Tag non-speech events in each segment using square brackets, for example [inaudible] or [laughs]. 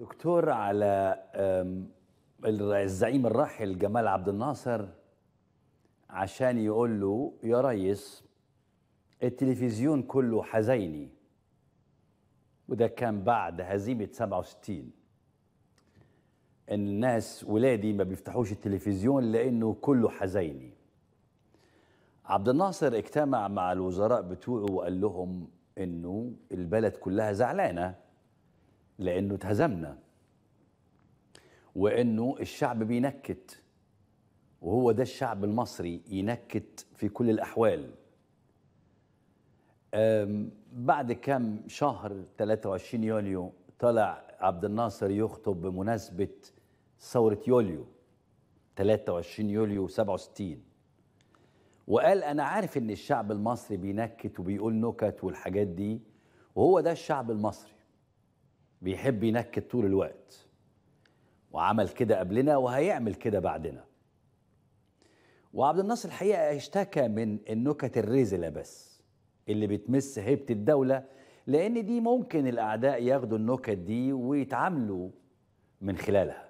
دكتور على الزعيم الراحل جمال عبد الناصر عشان يقول له يا ريس التلفزيون كله حزيني وده كان بعد هزيمة 67 ان الناس ولادي ما بيفتحوش التلفزيون لانه كله حزيني عبد الناصر اجتمع مع الوزراء بتوعه وقال لهم انه البلد كلها زعلانه لأنه اتهزمنا وأنه الشعب بينكت وهو ده الشعب المصري ينكت في كل الأحوال بعد كم شهر 23 يوليو طلع عبد الناصر يخطب بمناسبة ثورة يوليو 23 يوليو 67 وقال أنا عارف إن الشعب المصري بينكت وبيقول نكت والحاجات دي وهو ده الشعب المصري بيحب ينكد طول الوقت وعمل كده قبلنا وهيعمل كده بعدنا وعبد الناصر الحقيقه اشتكى من النكت الرزله بس اللي بتمس هيبه الدوله لان دي ممكن الاعداء ياخدوا النكت دي ويتعاملوا من خلالها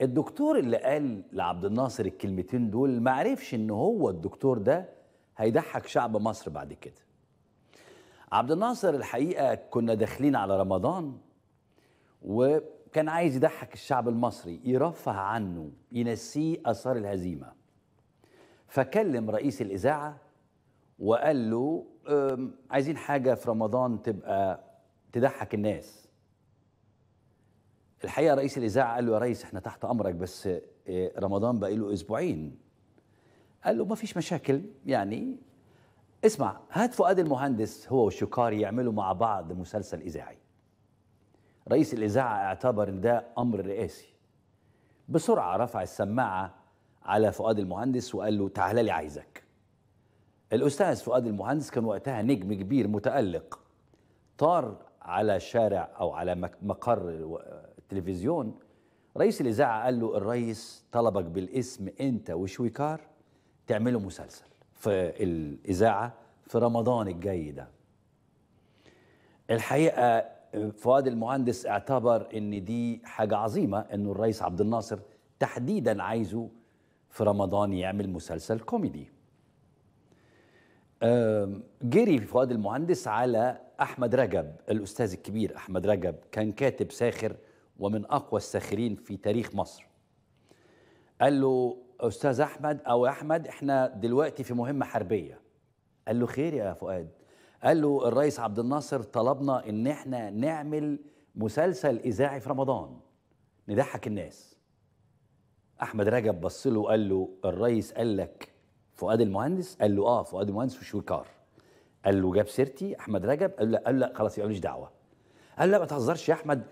الدكتور اللي قال لعبد الناصر الكلمتين دول ما عرفش ان هو الدكتور ده هيضحك شعب مصر بعد كده عبد الناصر الحقيقه كنا داخلين على رمضان وكان عايز يضحك الشعب المصري يرفه عنه ينسيه اثار الهزيمه فكلم رئيس الاذاعه وقال له عايزين حاجه في رمضان تبقى تضحك الناس الحقيقه رئيس الاذاعه قال له يا ريس احنا تحت امرك بس آه، رمضان بقى له اسبوعين قال له ما فيش مشاكل يعني اسمع هات فؤاد المهندس هو وشكاري يعملوا مع بعض مسلسل اذاعي رئيس الإذاعة اعتبر إن ده أمر رئاسي بسرعة رفع السماعة على فؤاد المهندس وقال له تعال لي عايزك الأستاذ فؤاد المهندس كان وقتها نجم كبير متألق طار على شارع أو على مقر التلفزيون رئيس الإذاعة قال له الرئيس طلبك بالاسم أنت وشويكار تعملوا مسلسل في الإذاعة في رمضان الجاي ده الحقيقة فؤاد المهندس اعتبر ان دي حاجه عظيمه انه الرئيس عبد الناصر تحديدا عايزه في رمضان يعمل مسلسل كوميدي جري فؤاد المهندس على احمد رجب الاستاذ الكبير احمد رجب كان كاتب ساخر ومن اقوى الساخرين في تاريخ مصر قال له استاذ احمد او احمد احنا دلوقتي في مهمه حربيه قال له خير يا فؤاد قال له الرئيس عبد الناصر طلبنا ان احنا نعمل مسلسل اذاعي في رمضان نضحك الناس احمد رجب بص له قال له الرئيس قال لك فؤاد المهندس قال له اه فؤاد المهندس وشويكار قال له جاب سيرتي احمد رجب قال له قال لا خلاص يبقى ماليش دعوه قال لا ما تهزرش يا احمد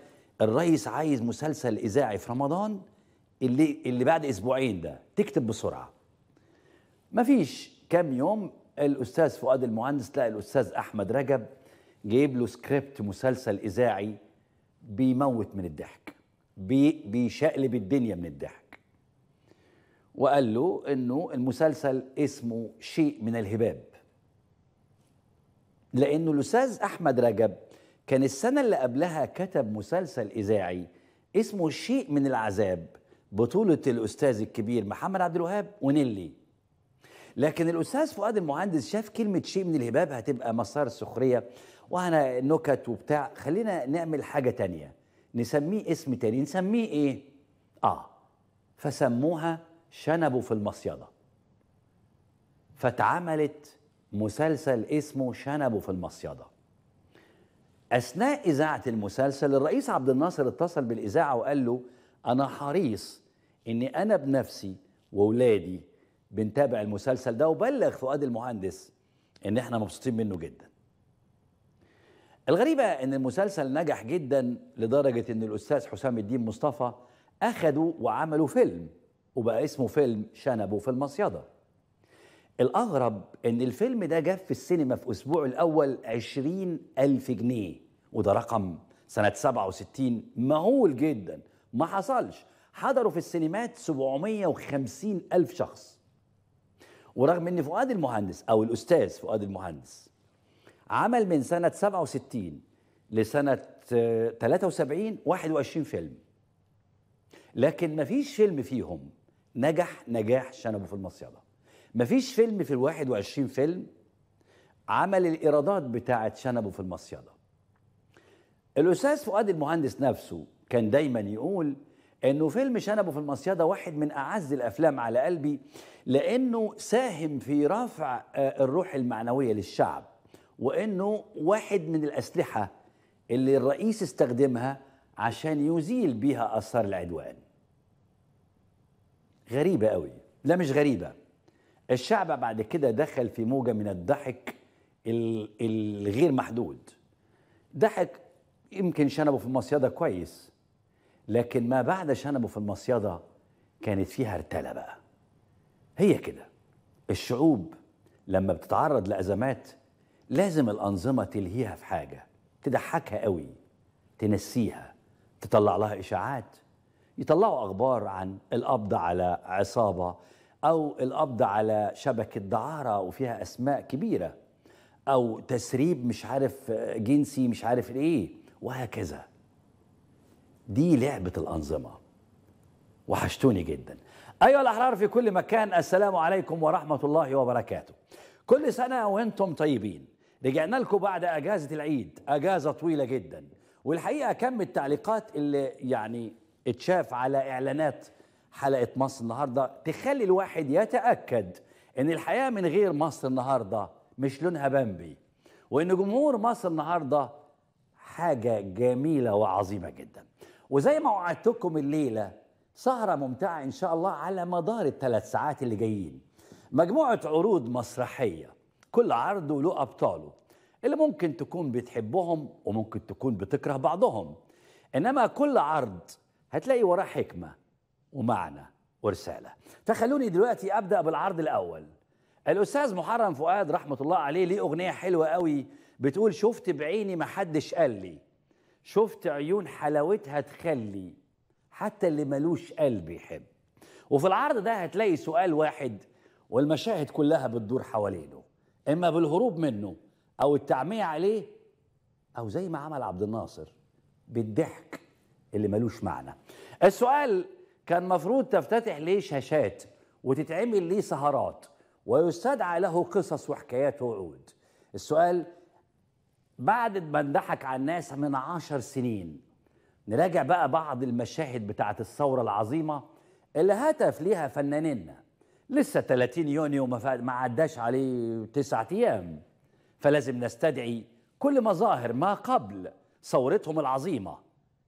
الرئيس عايز مسلسل اذاعي في رمضان اللي اللي بعد اسبوعين ده تكتب بسرعه مفيش كام يوم الاستاذ فؤاد المهندس لقى الاستاذ احمد رجب جايب له سكريبت مسلسل اذاعي بيموت من الضحك بي بيشقلب الدنيا من الضحك وقال له انه المسلسل اسمه شيء من الهباب لانه الاستاذ احمد رجب كان السنه اللي قبلها كتب مسلسل اذاعي اسمه شيء من العذاب بطوله الاستاذ الكبير محمد عبد الوهاب ونيلي لكن الاستاذ فؤاد المهندس شاف كلمه شيء من الهباب هتبقى مسار السخريه وانا نكت وبتاع خلينا نعمل حاجه تانية نسميه اسم تاني نسميه ايه اه فسموها شنبه في المصيده فاتعملت مسلسل اسمه شنبه في المصيده اثناء اذاعه المسلسل الرئيس عبد الناصر اتصل بالاذاعه وقال له انا حريص اني انا بنفسي واولادي بنتابع المسلسل ده وبلغ فؤاد المهندس ان احنا مبسوطين منه جدا الغريبة ان المسلسل نجح جدا لدرجة ان الاستاذ حسام الدين مصطفى اخدوا وعملوا فيلم وبقى اسمه فيلم شنبه في المصيدة الاغرب ان الفيلم ده جاب في السينما في اسبوع الاول عشرين الف جنيه وده رقم سنة 67 مهول جدا ما حصلش حضروا في السينمات 750 ألف شخص ورغم ان فؤاد المهندس او الاستاذ فؤاد المهندس عمل من سنه 67 لسنه 73 آه، 21 فيلم لكن مفيش فيلم فيهم نجح نجاح شنبه في المصيدة مفيش فيلم في ال 21 فيلم عمل الإيرادات بتاعة شنبه في المصيدة الأستاذ فؤاد المهندس نفسه كان دايما يقول انه فيلم شنبه في المصيده واحد من اعز الافلام على قلبي لانه ساهم في رفع آه، الروح المعنويه للشعب وانه واحد من الاسلحه اللي الرئيس استخدمها عشان يزيل بيها اثار العدوان غريبه قوي لا مش غريبه الشعب بعد كده دخل في موجه من الضحك الغير محدود ضحك يمكن شنبه في المصيده كويس لكن ما بعد شنبه في المصيدة كانت فيها ارتلة بقى هي كده الشعوب لما بتتعرض لأزمات لازم الأنظمة تلهيها في حاجة تضحكها قوي تنسيها تطلع لها إشاعات يطلعوا أخبار عن القبض على عصابة أو القبض على شبكة دعارة وفيها أسماء كبيرة أو تسريب مش عارف جنسي مش عارف إيه وهكذا دي لعبة الأنظمة وحشتوني جدا أيها الأحرار في كل مكان السلام عليكم ورحمة الله وبركاته كل سنة وأنتم طيبين رجعنا لكم بعد أجازة العيد أجازة طويلة جدا والحقيقة كم التعليقات اللي يعني اتشاف على إعلانات حلقة مصر النهاردة تخلي الواحد يتأكد إن الحياة من غير مصر النهاردة مش لونها بامبي وإن جمهور مصر النهاردة حاجة جميلة وعظيمة جدا وزي ما وعدتكم الليله سهره ممتعه ان شاء الله على مدار الثلاث ساعات اللي جايين مجموعه عروض مسرحيه كل عرض له ابطاله اللي ممكن تكون بتحبهم وممكن تكون بتكره بعضهم انما كل عرض هتلاقي وراه حكمه ومعنى ورساله فخلوني دلوقتي ابدا بالعرض الاول الاستاذ محرم فؤاد رحمه الله عليه ليه اغنيه حلوه قوي بتقول شفت بعيني ما حدش قال لي شفت عيون حلاوتها تخلي حتى اللي ملوش قلب يحب وفي العرض ده هتلاقي سؤال واحد والمشاهد كلها بتدور حوالينه اما بالهروب منه او التعمية عليه او زي ما عمل عبد الناصر بالضحك اللي ملوش معنى السؤال كان مفروض تفتتح ليه شاشات وتتعمل ليه سهرات ويستدعى له قصص وحكايات وعود السؤال بعد ما انضحك على الناس من عشر سنين نراجع بقى بعض المشاهد بتاعة الثورة العظيمة اللي هتف ليها فنانيننا لسه 30 يونيو ما عداش عليه تسعة أيام فلازم نستدعي كل مظاهر ما قبل ثورتهم العظيمة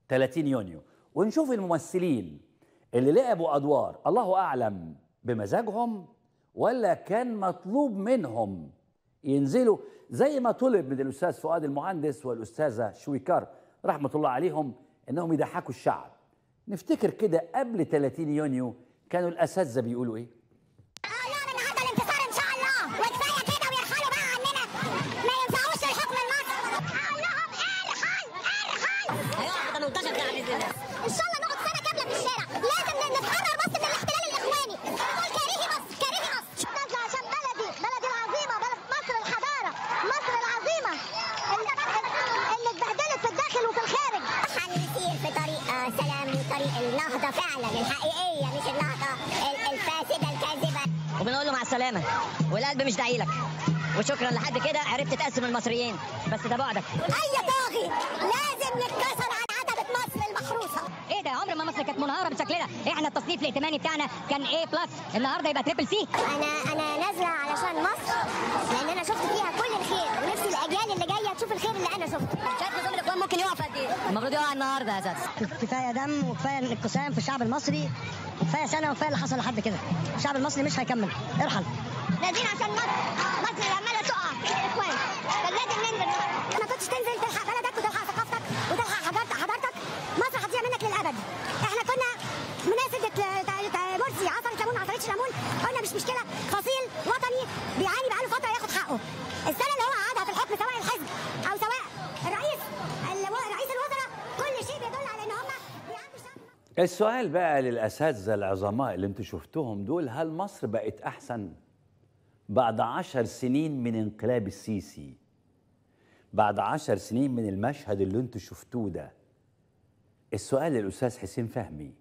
30 يونيو ونشوف الممثلين اللي لعبوا أدوار الله أعلم بمزاجهم ولا كان مطلوب منهم ينزلوا زي ما طلب من الاستاذ فؤاد المهندس والاستاذه شويكار رحمه الله عليهم انهم يضحكوا الشعب نفتكر كده قبل 30 يونيو كانوا الاساتذه بيقولوا ايه يسير في طريق آه، سلام وطريق النهضه فعلا الحقيقيه مش النهضه الفاسده الكاذبه وبنقول له مع السلامه والقلب مش دعيلك وشكرا لحد كده عرفت تقسم المصريين بس ده بعدك اي طاغي لازم نتكسر عن عتبه مصر المحروسه ايه ده عمر ما مصر كانت منهاره بشكلنا احنا التصنيف الائتماني بتاعنا كان ايه بلس النهارده يبقى تريبل سي انا انا نازله علشان مصر لان انا شفت فيها كل الخير ونفسي الاجيال اللي شوف الخير اللي انا شفته شايف نظام الاخوان ممكن يقف قد ايه المفروض يقع آه، النهارده يا اساس كفايه دم وكفايه انقسام في الشعب المصري وكفايه سنه وكفايه اللي حصل لحد كده الشعب المصري مش هيكمل ارحل نازلين عشان مصر مصر عماله تقع الاخوان فلازم ننزل ما كنتش تنزل تلحق بلدك وتلحق ثقافتك وتلحق حضرتك حضرتك مصر هتضيع منك للابد احنا كنا مناسبه مرسي عصرت ليمون ما عصرتش ليمون قلنا مش مشكله فصيل وطني بيعاني بقاله فتره ياخد حقه السنه اللي هو الحكم سواء الحزب او سواء الرئيس رئيس الوزراء كل شيء بيدل على ان هم بيعملوا السؤال بقى للاساتذه العظماء اللي انتوا شفتوهم دول هل مصر بقت احسن بعد عشر سنين من انقلاب السيسي بعد عشر سنين من المشهد اللي انتوا شفتوه ده السؤال للأستاذ حسين فهمي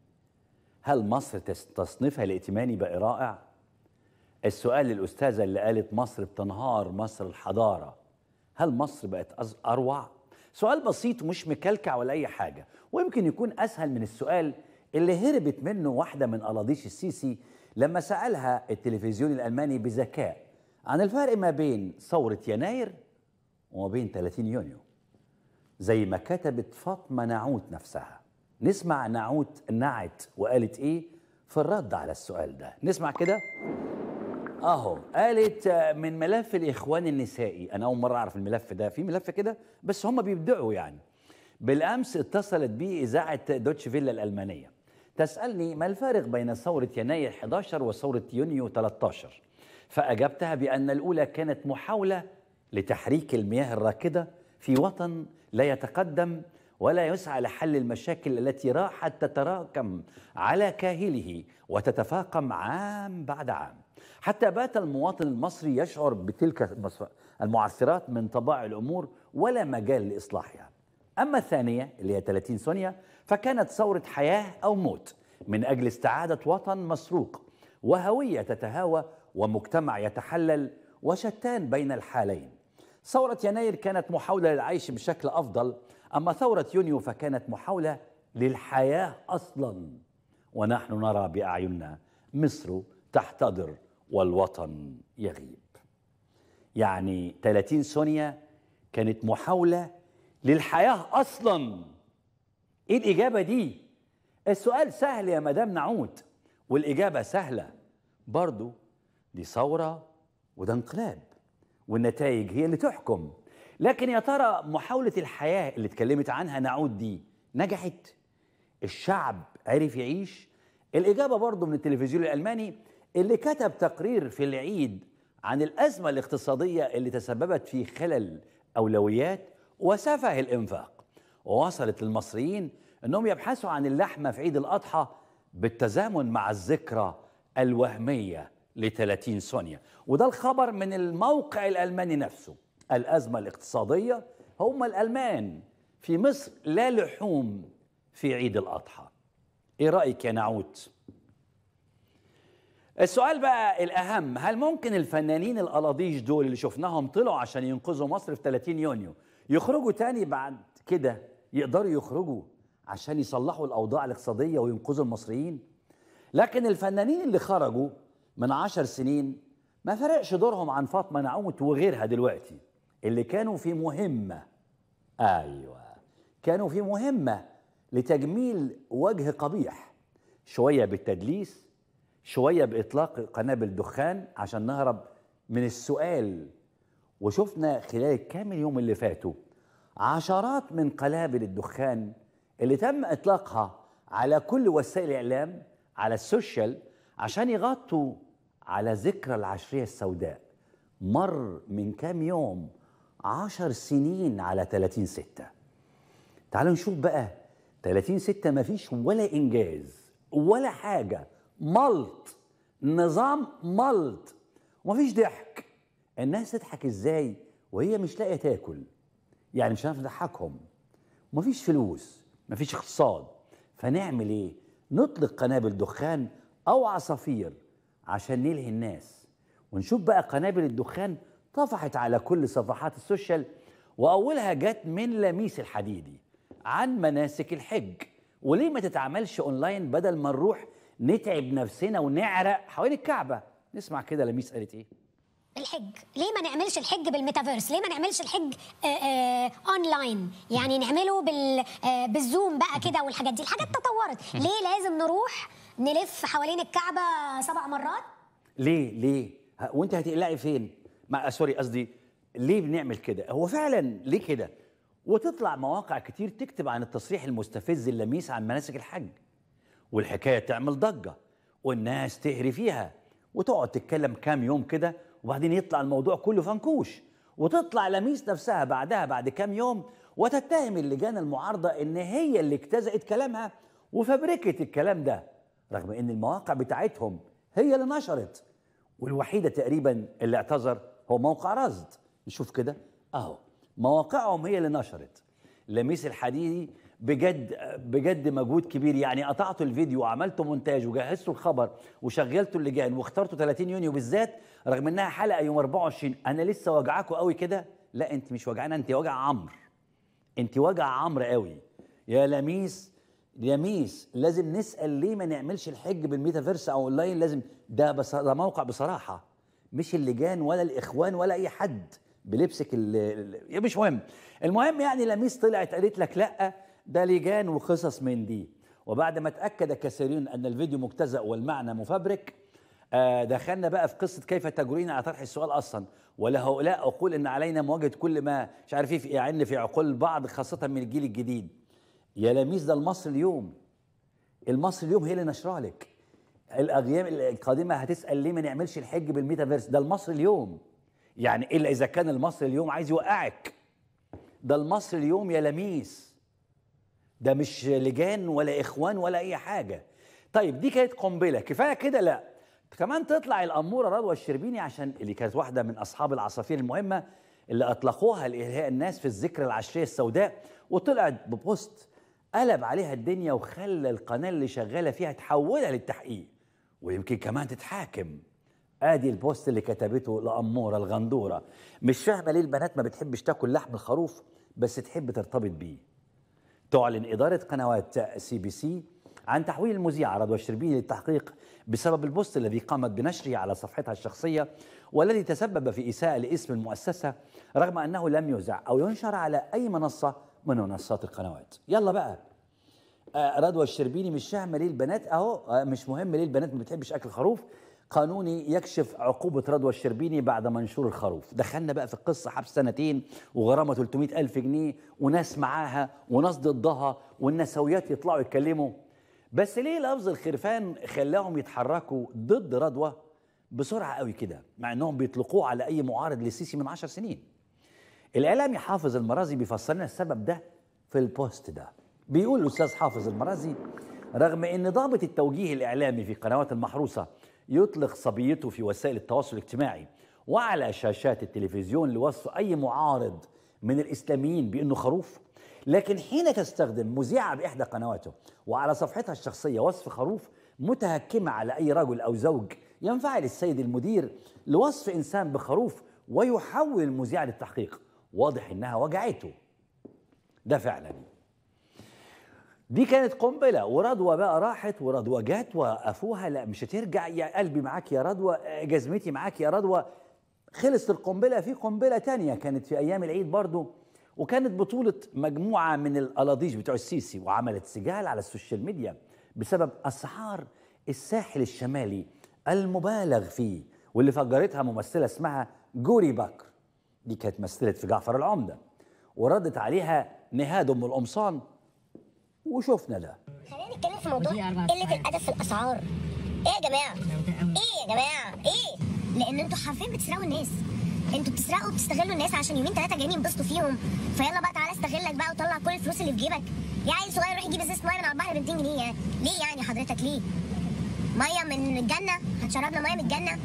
هل مصر تصنيفها الائتماني بقى رائع؟ السؤال للأستاذة اللي قالت مصر بتنهار مصر الحضارة هل مصر بقت أروع؟ سؤال بسيط ومش مكلكع ولا أي حاجة ويمكن يكون أسهل من السؤال اللي هربت منه واحدة من اراضيش السيسي لما سألها التلفزيون الألماني بذكاء عن الفرق ما بين ثورة يناير وما بين 30 يونيو زي ما كتبت فاطمة نعوت نفسها نسمع نعوت نعت وقالت إيه في الرد على السؤال ده نسمع كده اهو قالت من ملف الاخوان النسائي انا اول مره اعرف الملف ده في ملف كده بس هم بيبدعوا يعني بالامس اتصلت بي اذاعه دوتش فيلا الالمانيه تسالني ما الفارق بين ثوره يناير 11 وثوره يونيو 13 فاجبتها بان الاولى كانت محاوله لتحريك المياه الراكده في وطن لا يتقدم ولا يسعى لحل المشاكل التي راحت تتراكم على كاهله وتتفاقم عام بعد عام حتى بات المواطن المصري يشعر بتلك المعثرات من طباع الأمور ولا مجال لإصلاحها أما الثانية اللي هي 30 سونيا فكانت ثورة حياة أو موت من أجل استعادة وطن مسروق وهوية تتهاوى ومجتمع يتحلل وشتان بين الحالين ثورة يناير كانت محاولة للعيش بشكل أفضل أما ثورة يونيو فكانت محاولة للحياة أصلا ونحن نرى بأعيننا مصر تحتضر والوطن يغيب يعني 30 ثانية كانت محاولة للحياة أصلا إيه الإجابة دي؟ السؤال سهل يا مدام نعود والإجابة سهلة برضو دي ثورة وده انقلاب والنتائج هي اللي تحكم لكن يا ترى محاولة الحياة اللي اتكلمت عنها نعود دي نجحت؟ الشعب عرف يعيش؟ الإجابة برضو من التلفزيون الألماني اللي كتب تقرير في العيد عن الأزمة الاقتصادية اللي تسببت في خلل أولويات وسفه الإنفاق ووصلت للمصريين أنهم يبحثوا عن اللحمة في عيد الأضحى بالتزامن مع الذكرى الوهمية ل 30 ثانية وده الخبر من الموقع الألماني نفسه الأزمة الاقتصادية هم الألمان في مصر لا لحوم في عيد الأضحى إيه رأيك يا نعوت؟ السؤال بقى الأهم هل ممكن الفنانين القلاضيش دول اللي شفناهم طلعوا عشان ينقذوا مصر في 30 يونيو يخرجوا تاني بعد كده يقدروا يخرجوا عشان يصلحوا الأوضاع الاقتصادية وينقذوا المصريين لكن الفنانين اللي خرجوا من عشر سنين ما فرقش دورهم عن فاطمة نعوت وغيرها دلوقتي اللي كانوا في مهمة أيوة كانوا في مهمة لتجميل وجه قبيح شوية بالتدليس شويه باطلاق قنابل دخان عشان نهرب من السؤال وشفنا خلال كام يوم اللي فاتوا عشرات من قنابل الدخان اللي تم اطلاقها على كل وسائل الاعلام على السوشيال عشان يغطوا على ذكرى العشريه السوداء مر من كام يوم عشر سنين على 30 ستة تعالوا نشوف بقى 30 ستة مفيش ولا إنجاز ولا حاجة ملط نظام ملط ومفيش ضحك الناس تضحك ازاي وهي مش لاقيه تاكل يعني مش عارف نضحكهم ومفيش فلوس مفيش اقتصاد فنعمل ايه نطلق قنابل دخان او عصافير عشان نلهي الناس ونشوف بقى قنابل الدخان طفحت على كل صفحات السوشيال واولها جت من لميس الحديدي عن مناسك الحج وليه ما تتعملش اونلاين بدل ما نروح نتعب نفسنا ونعرق حوالين الكعبه نسمع كده لميس قالت ايه الحج ليه ما نعملش الحج بالميتافيرس ليه ما نعملش الحج اونلاين آه، آه، يعني نعمله بال آه، بالزوم بقى كده والحاجات دي الحاجات تطورت ليه لازم نروح نلف حوالين الكعبه سبع مرات ليه ليه وانت هتقلقي فين ما سوري قصدي ليه بنعمل كده هو فعلا ليه كده وتطلع مواقع كتير تكتب عن التصريح المستفز اللميس عن مناسك الحج والحكايه تعمل ضجه والناس تهري فيها وتقعد تتكلم كام يوم كده وبعدين يطلع الموضوع كله فنكوش وتطلع لميس نفسها بعدها بعد كام يوم وتتهم اللجان المعارضه ان هي اللي اجتزأت كلامها وفبركت الكلام ده رغم ان المواقع بتاعتهم هي اللي نشرت والوحيده تقريبا اللي اعتذر هو موقع رصد نشوف كده اهو مواقعهم هي اللي نشرت لميس الحديدي بجد بجد مجهود كبير يعني قطعتوا الفيديو وعملتوا مونتاج وجهزتوا الخبر وشغلتوا اللجان واخترتوا 30 يونيو بالذات رغم انها حلقه يوم 24 انا لسه واجعاكم قوي كده لا انت مش وجعانه انت وجع عمرو انت وجع عمرو قوي يا لميس يا لميس لازم نسال ليه ما نعملش الحج بالميتافيرس او اونلاين لازم ده بس ده موقع بصراحه مش اللجان ولا الاخوان ولا اي حد بلبسك ال مش مهم المهم يعني لميس طلعت قالت لك لا ده لجان وقصص من دي وبعد ما اتاكد كثيرون ان الفيديو مجتزأ والمعنى مفبرك آه دخلنا بقى في قصه كيف تجرين على طرح السؤال اصلا ولهؤلاء اقول ان علينا مواجهه كل ما مش عارف ايه في يعني في عقول البعض خاصه من الجيل الجديد يا لميس ده المصري اليوم المصري اليوم هي اللي نشرها لك الاغيام القادمه هتسال ليه ما نعملش الحج بالميتافيرس ده المصري اليوم يعني الا اذا كان المصري اليوم عايز يوقعك ده المصري اليوم يا لميس ده مش لجان ولا اخوان ولا اي حاجه طيب دي كانت قنبله كفايه كده لا كمان تطلع الاموره رضوى الشربيني عشان اللي كانت واحده من اصحاب العصافير المهمه اللي اطلقوها لالهاء الناس في الذكرى العشريه السوداء وطلعت ببوست قلب عليها الدنيا وخلى القناه اللي شغاله فيها تحولها للتحقيق ويمكن كمان تتحاكم ادي البوست اللي كتبته لاموره الغندوره مش فاهمه ليه البنات ما بتحبش تاكل لحم الخروف بس تحب ترتبط بيه تعلن إدارة قنوات سي بي سي عن تحويل المذيعة رضوى الشربيني للتحقيق بسبب البوست الذي قامت بنشره على صفحتها الشخصية والذي تسبب في إساءة لاسم المؤسسة رغم أنه لم يوزع أو ينشر على أي منصة من منصات القنوات يلا بقى آه، رضوى الشربيني مش شهمة ليه البنات أهو آه، مش مهم ليه البنات ما بتحبش أكل خروف قانوني يكشف عقوبة رضوى الشربيني بعد منشور الخروف دخلنا بقى في القصة حبس سنتين وغرامة 300 ألف جنيه وناس معاها وناس ضدها والنسويات يطلعوا يتكلموا بس ليه لفظ الخرفان خلاهم يتحركوا ضد رضوى بسرعة قوي كده مع انهم بيطلقوه على اي معارض للسيسي من عشر سنين الاعلامي حافظ المرازي بيفسر لنا السبب ده في البوست ده بيقول الاستاذ حافظ المرازي رغم ان ضابط التوجيه الاعلامي في قنوات المحروسه يطلق صبيته في وسائل التواصل الاجتماعي وعلى شاشات التلفزيون لوصف أي معارض من الإسلاميين بأنه خروف لكن حين تستخدم مذيعة بإحدى قنواته وعلى صفحتها الشخصية وصف خروف متهكمة على أي رجل أو زوج ينفعل السيد المدير لوصف إنسان بخروف ويحول المذيعة للتحقيق واضح إنها وجعته ده فعلا دي كانت قنبله ورضوى بقى راحت ورضوى جت وقفوها لا مش هترجع يا قلبي معاك يا رضوى آه، جزمتي معاك يا رضوى خلصت القنبله في قنبله تانية كانت في ايام العيد برضو وكانت بطوله مجموعه من الألاضيج بتوع السيسي وعملت سجال على السوشيال ميديا بسبب اسعار الساحل الشمالي المبالغ فيه واللي فجرتها ممثله اسمها جوري بكر دي كانت مثلت في جعفر العمده وردت عليها نهاد ام القمصان وشفنا ده خلينا نتكلم في موضوع قله الادب في الاسعار ايه يا جماعه ايه يا جماعه ايه لان انتوا حرفيا بتسرقوا الناس انتوا بتسرقوا وبتستغلوا الناس عشان يومين ثلاثه جايين ينبسطوا فيهم فيلا بقى تعالى استغلك بقى وطلع كل الفلوس اللي في جيبك يا عيل صغير روح يجيب ازازه ميه من على البحر ب 200 جنيه يعني ليه يعني حضرتك ليه ميه من الجنه هتشربنا ميه من الجنه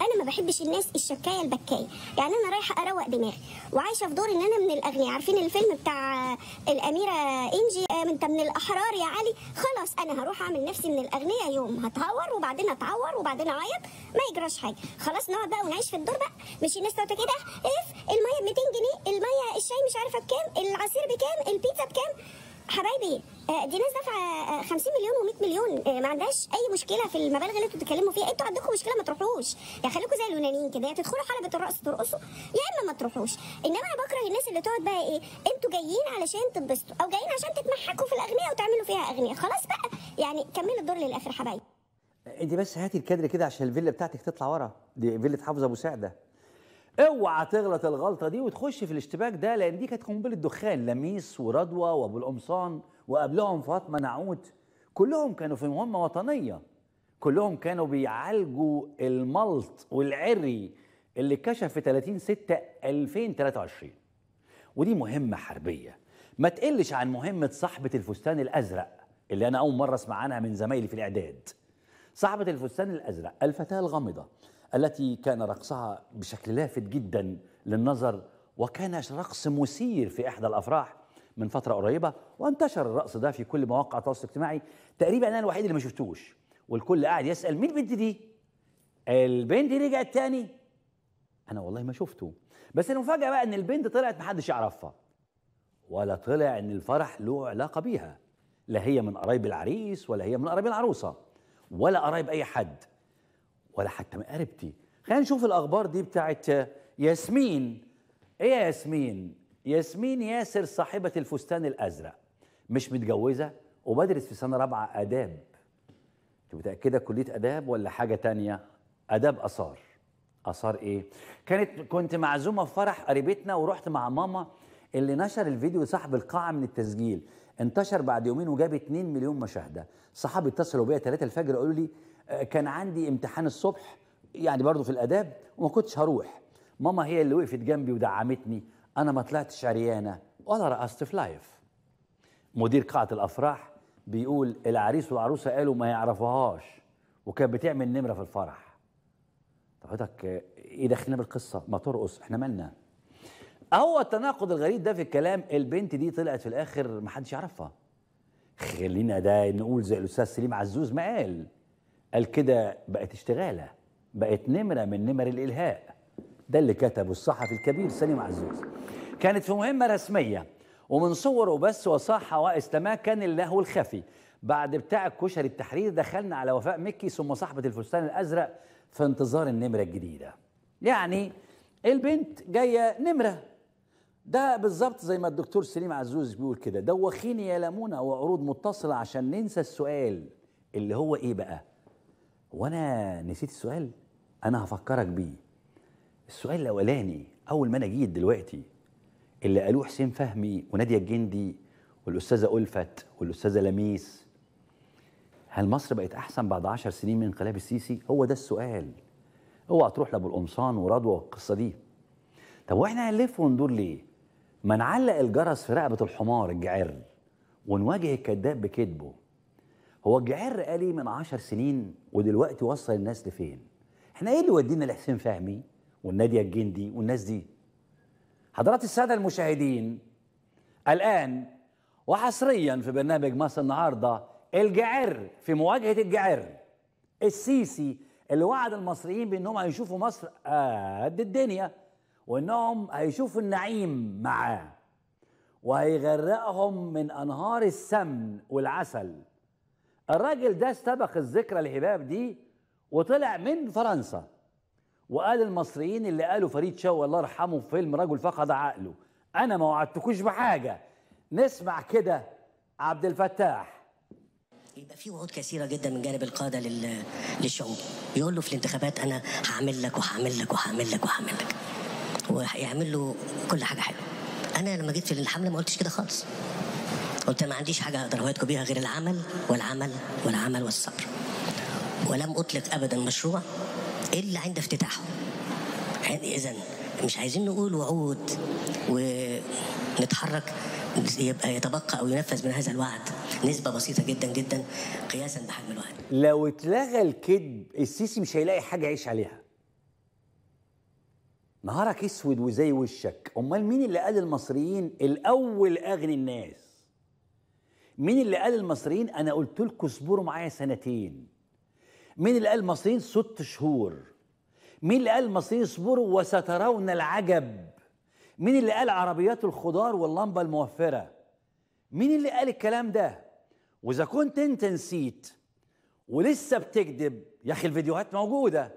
انا ما بحبش الناس الشكايه البكايه يعني انا رايحه اروق دماغي وعايشه في دور ان انا من الاغنياء عارفين الفيلم بتاع الاميره انجي انت آه، من الاحرار يا علي خلاص انا هروح اعمل نفسي من الاغنياء يوم هتهور وبعدين اتعور وبعدين اعيط ما يجراش حاجه خلاص نقعد بقى ونعيش في الدور بقى مش الناس تقعد كده إيه اف إيه؟ الميه ب 200 جنيه الميه الشاي مش عارفه بكام العصير بكام البيتزا بكام حبايبي آه، دي ناس دافعه 50 آه، مليون و100 مليون آه، ما عندهاش اي مشكله في المبالغ اللي انتوا بتتكلموا فيها انتوا عندكم مشكله ما تروحوش يعني خليكم زي اليونانيين كده يا يعني تدخلوا حلبه الرقص ترقصوا يا اما ما تروحوش انما انا بكره الناس اللي تقعد بقى ايه انتوا جايين علشان تتبسطوا او جايين عشان تتمحكوا في الاغنياء وتعملوا فيها اغنياء خلاص بقى يعني كملوا الدور للاخر حبايبي انت بس هاتي الكادر كده عشان الفيلا بتاعتك تطلع ورا دي فيلا حافظه مساعده اوعى تغلط الغلطه دي وتخش في الاشتباك ده لان دي كانت قنبله دخان لميس ورضوى وابو القمصان وقبلهم فاطمه نعوت كلهم كانوا في مهمه وطنيه كلهم كانوا بيعالجوا الملط والعري اللي كشف في 30 6 2023 ودي مهمه حربيه ما تقلش عن مهمه صاحبه الفستان الازرق اللي انا اول مره اسمع عنها من زمايلي في الاعداد صاحبه الفستان الازرق الفتاه الغامضه التي كان رقصها بشكل لافت جدا للنظر وكان رقص مثير في احدى الافراح من فتره قريبه وانتشر الرقص ده في كل مواقع التواصل الاجتماعي تقريبا انا الوحيد اللي ما شفتوش والكل قاعد يسال مين البنت دي البنت دي رجعت تاني انا والله ما شفته بس المفاجاه بقى ان البنت طلعت محدش يعرفها ولا طلع ان الفرح له علاقه بيها لا هي من قرايب العريس ولا هي من قرايب العروسه ولا قرايب اي حد ولا حتى مقاربتي خلينا نشوف الاخبار دي بتاعت ياسمين ايه يا ياسمين ياسمين ياسر صاحبة الفستان الأزرق مش متجوزة وبدرس في سنة رابعة آداب أنت متأكدة كلية آداب ولا حاجة تانية؟ آداب آثار آثار إيه؟ كانت كنت معزومة في فرح قريبتنا ورحت مع ماما اللي نشر الفيديو صاحب القاعة من التسجيل انتشر بعد يومين وجاب 2 مليون مشاهدة صحابي اتصلوا بيا 3 الفجر قالوا لي آه، كان عندي امتحان الصبح يعني برضه في الآداب وما كنتش هروح ماما هي اللي وقفت جنبي ودعمتني انا ما طلعتش عريانه ولا رقصت في لايف مدير قاعه الافراح بيقول العريس والعروسه قالوا ما يعرفوهاش وكانت بتعمل نمره في الفرح طب حضرتك ايه دخلنا بالقصه ما ترقص احنا مالنا هو التناقض الغريب ده في الكلام البنت دي طلعت في الاخر ما حدش يعرفها خلينا ده نقول زي الاستاذ سليم عزوز ما قال قال كده بقت اشتغاله بقت نمره من نمر الالهاء ده اللي كتبه الصحفي الكبير سليم عزوز كانت في مهمة رسمية ومن صوره بس وصح لما كان اللهو الخفي بعد بتاع الكشري التحرير دخلنا على وفاء مكي ثم صاحبة الفستان الأزرق في انتظار النمرة الجديدة يعني البنت جاية نمرة ده بالظبط زي ما الدكتور سليم عزوز بيقول كده دوخيني يا لمونة وعروض متصلة عشان ننسى السؤال اللي هو ايه بقى وانا نسيت السؤال انا هفكرك بيه السؤال الاولاني اول ما انا جيت دلوقتي اللي قالوه حسين فهمي وناديه الجندي والاستاذه الفت والاستاذه لميس هل مصر بقت احسن بعد عشر سنين من انقلاب السيسي هو ده السؤال اوعى تروح لابو القمصان ورضوى والقصه دي طب واحنا هنلف وندور ليه ما نعلق الجرس في رقبه الحمار الجعر ونواجه الكذاب بكذبه هو الجعر قال ايه من عشر سنين ودلوقتي وصل الناس لفين احنا ايه اللي ودينا لحسين فهمي والناديه الجندي والناس دي حضرات الساده المشاهدين الان وحصريا في برنامج مصر النهارده الجعر في مواجهه الجعر السيسي اللي وعد المصريين بانهم هيشوفوا مصر قد الدنيا وانهم هيشوفوا النعيم معاه وهيغرقهم من انهار السمن والعسل الراجل ده استبق الذكرى الهباب دي وطلع من فرنسا وقال المصريين اللي قالوا فريد شوقي الله يرحمه في فيلم رجل فقد عقله انا ما وعدتكوش بحاجه نسمع كده عبد الفتاح يبقى في وعود كثيره جدا من جانب القاده لل... للشعوب يقول له في الانتخابات انا هعمل لك وهعمل لك وهعمل لك وهعمل لك وهيعمل له كل حاجه حلوه انا لما جيت في الحمله ما قلتش كده خالص قلت ما عنديش حاجه اقدر اوعدكم بيها غير العمل والعمل والعمل والصبر ولم اطلق ابدا مشروع إلا عند افتتاحه يعني إذا مش عايزين نقول وعود ونتحرك يبقى يتبقى أو ينفذ من هذا الوعد نسبة بسيطة جدا جدا قياسا بحجم الوعد لو اتلغى الكذب السيسي مش هيلاقي حاجة يعيش عليها نهارك اسود وزي وشك امال مين اللي قال المصريين الاول اغني الناس مين اللي قال المصريين انا قلت لكم اصبروا معايا سنتين مين اللي قال المصريين ست شهور مين اللي قال المصريين اصبروا وسترون العجب مين اللي قال عربيات الخضار واللمبة الموفرة مين اللي قال الكلام ده واذا كنت انت نسيت ولسه بتكذب يا اخي الفيديوهات موجوده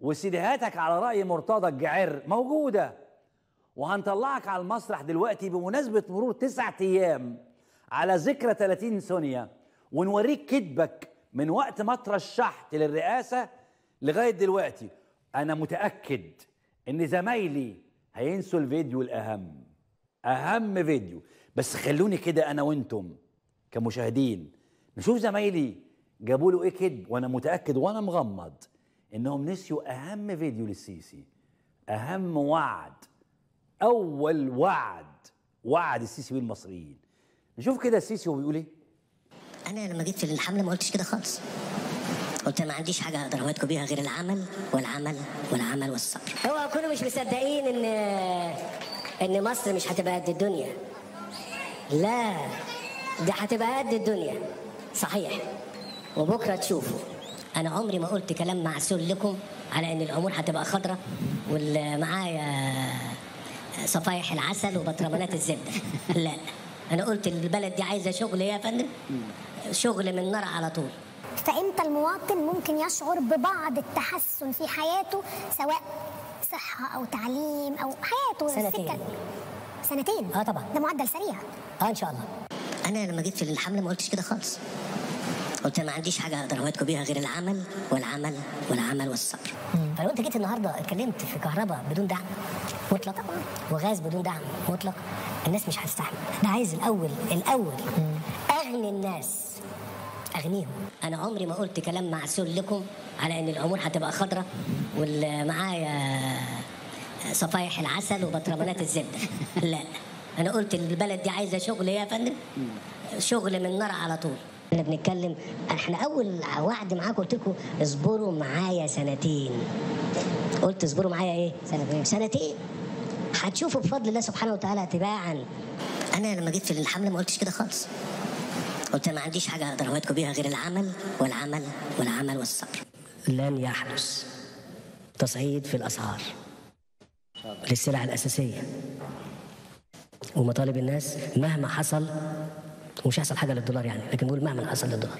وسيديهاتك على راي مرتضى الجعر موجوده وهنطلعك على المسرح دلوقتي بمناسبه مرور تسعة ايام على ذكرى 30 ثانيه ونوريك كدبك من وقت ما ترشحت للرئاسه لغايه دلوقتي انا متاكد ان زمايلي هينسوا الفيديو الاهم اهم فيديو بس خلوني كده انا وانتم كمشاهدين نشوف زمايلي جابوا له ايه كده وانا متاكد وانا مغمض انهم نسيوا اهم فيديو للسيسي اهم وعد اول وعد وعد السيسي بيه المصريين نشوف كده السيسي هو بيقول ايه انا لما جيت في الحمله ما قلتش كده خالص قلت انا ما عنديش حاجه اقدر اوعدكم بيها غير العمل والعمل والعمل والصبر هو كله مش مصدقين ان ان مصر مش هتبقى قد الدنيا لا دي هتبقى قد الدنيا صحيح وبكره تشوفوا انا عمري ما قلت كلام معسول لكم على ان الامور هتبقى خضراء واللي معايا آه، صفايح العسل وبطرمانات الزبده لا انا قلت البلد دي عايزه شغل يا فندم شغل من نار على طول فامتى المواطن ممكن يشعر ببعض التحسن في حياته سواء صحه او تعليم او حياته سنتين سكة. سنتين اه طبعا ده معدل سريع اه ان شاء الله انا لما جيت في الحمله ما قلتش كده خالص قلت ما عنديش حاجه اقدر اوعدكم بيها غير العمل والعمل والعمل والصبر فلو انت جيت النهارده اتكلمت في كهرباء بدون دعم مطلق وغاز بدون دعم مطلق الناس مش هتستحمل انا عايز الاول الاول اغني الناس اغنيهم انا عمري ما قلت كلام معسول لكم على ان الامور هتبقى خضره والمعايا صفايح العسل وبطرمانات الزبده [laughs] لا انا قلت البلد دي عايزه شغل يا فندم شغل من نار على طول احنا بنتكلم احنا اول وعد معاكم قلت لكم اصبروا معايا سنتين قلت اصبروا معايا ايه سنتين سنتين هتشوفوا بفضل الله سبحانه وتعالى تباعا انا لما جيت في الحمله ما قلتش كده خالص قلت ما عنديش حاجه اقدر اوعدكم بيها غير العمل والعمل والعمل والصبر لن يحدث تصعيد في الاسعار للسلع الاساسيه ومطالب الناس مهما حصل ومش هيحصل حاجه للدولار يعني لكن نقول مهما حصل للدولار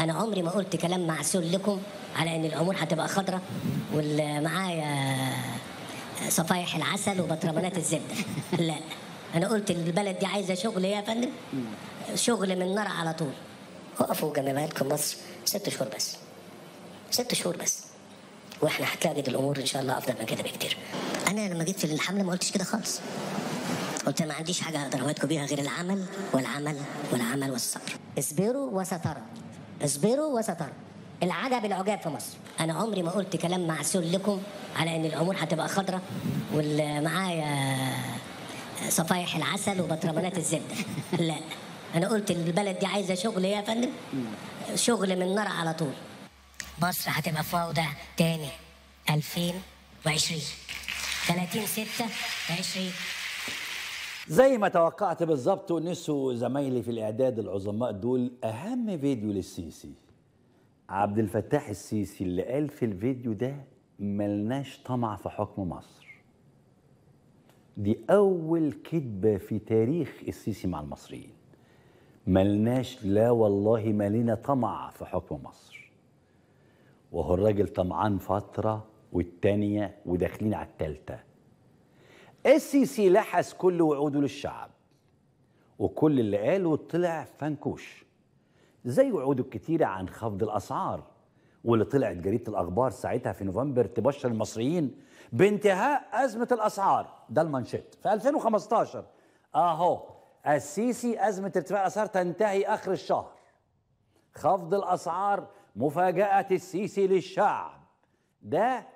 انا عمري ما قلت كلام معسول لكم على ان الامور هتبقى خضره واللي معايا صفايح العسل وبطرمانات الزبده [laughs] لا انا قلت البلد دي عايزه شغل يا فندم شغل من نار على طول وقفوا جامعاتكم مصر ست شهور بس ست شهور بس واحنا هتلاقي الامور ان شاء الله افضل من كده بكتير انا لما جيت في الحمله ما قلتش كده خالص قلت ما عنديش حاجه اقدر اوعدكم بيها غير العمل والعمل والعمل والصبر اصبروا وسترى اصبروا وسترى العجب العجاب في مصر انا عمري ما قلت كلام معسول لكم على ان الامور هتبقى خضره والمعايا صفايح العسل وبطرمانات الزبده [laughs] لا انا قلت البلد دي عايزه شغل يا فندم شغل من نار على طول مصر هتبقى في تاني 2020 30 6 20 زي ما توقعت بالظبط ونسوا زمايلي في الاعداد العظماء دول اهم فيديو للسيسي عبد الفتاح السيسي اللي قال في الفيديو ده ملناش طمع في حكم مصر دي أول كذبة في تاريخ السيسي مع المصريين ملناش لا والله مالينا طمع في حكم مصر وهو الراجل طمعان فترة والتانية وداخلين على التالتة السيسي لحس كل وعوده للشعب وكل اللي قاله طلع فنكوش زي وعوده كتيرة عن خفض الأسعار واللي طلعت جريدة الأخبار ساعتها في نوفمبر تبشر المصريين بانتهاء أزمة الأسعار ده المانشيت في 2015 أهو السيسي أزمة ارتفاع الأسعار تنتهي آخر الشهر خفض الأسعار مفاجأة السيسي للشعب ده